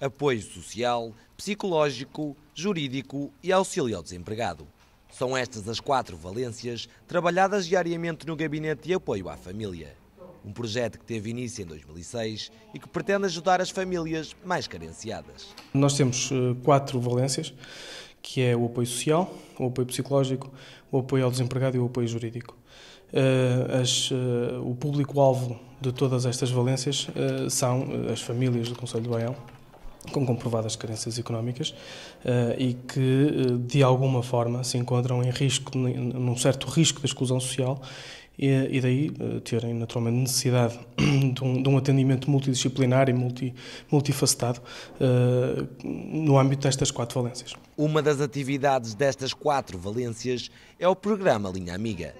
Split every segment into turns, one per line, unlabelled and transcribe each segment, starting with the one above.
apoio social, psicológico, jurídico e auxílio ao desempregado. São estas as quatro valências trabalhadas diariamente no Gabinete de Apoio à Família. Um projeto que teve início em 2006 e que pretende ajudar as famílias mais carenciadas.
Nós temos eh, quatro valências, que é o apoio social, o apoio psicológico, o apoio ao desempregado e o apoio jurídico. Eh, as, eh, o público-alvo de todas estas valências são as famílias do Conselho de Baião, com comprovadas carências económicas eh, e que, eh, de alguma forma, se encontram em risco, num certo risco de exclusão social e, daí eh, terem naturalmente necessidade de um, de um atendimento multidisciplinar e multi, multifacetado uh, no âmbito destas quatro valências.
Uma das atividades destas quatro valências é o programa Linha Amiga,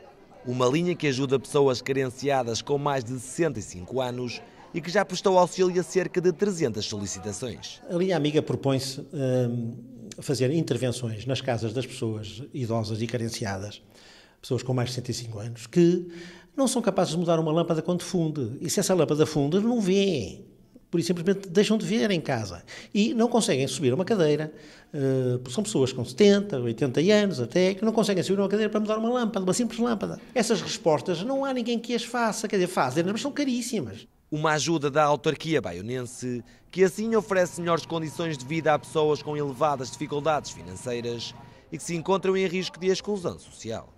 uma linha que ajuda pessoas carenciadas com mais de 65 anos e que já prestou auxílio a cerca de 300 solicitações.
A linha amiga propõe-se hum, fazer intervenções nas casas das pessoas idosas e carenciadas, pessoas com mais de 105 anos, que não são capazes de mudar uma lâmpada quando funde. E se essa lâmpada funde, não vêem. Por isso, simplesmente deixam de ver em casa. E não conseguem subir uma cadeira. Uh, são pessoas com 70, 80 anos até, que não conseguem subir uma cadeira para mudar uma lâmpada, uma simples lâmpada. Essas respostas não há ninguém que as faça. Quer dizer, fazem, mas são caríssimas uma ajuda
da autarquia baionense, que assim oferece melhores condições de vida a pessoas com elevadas dificuldades financeiras e que se encontram em risco de exclusão social.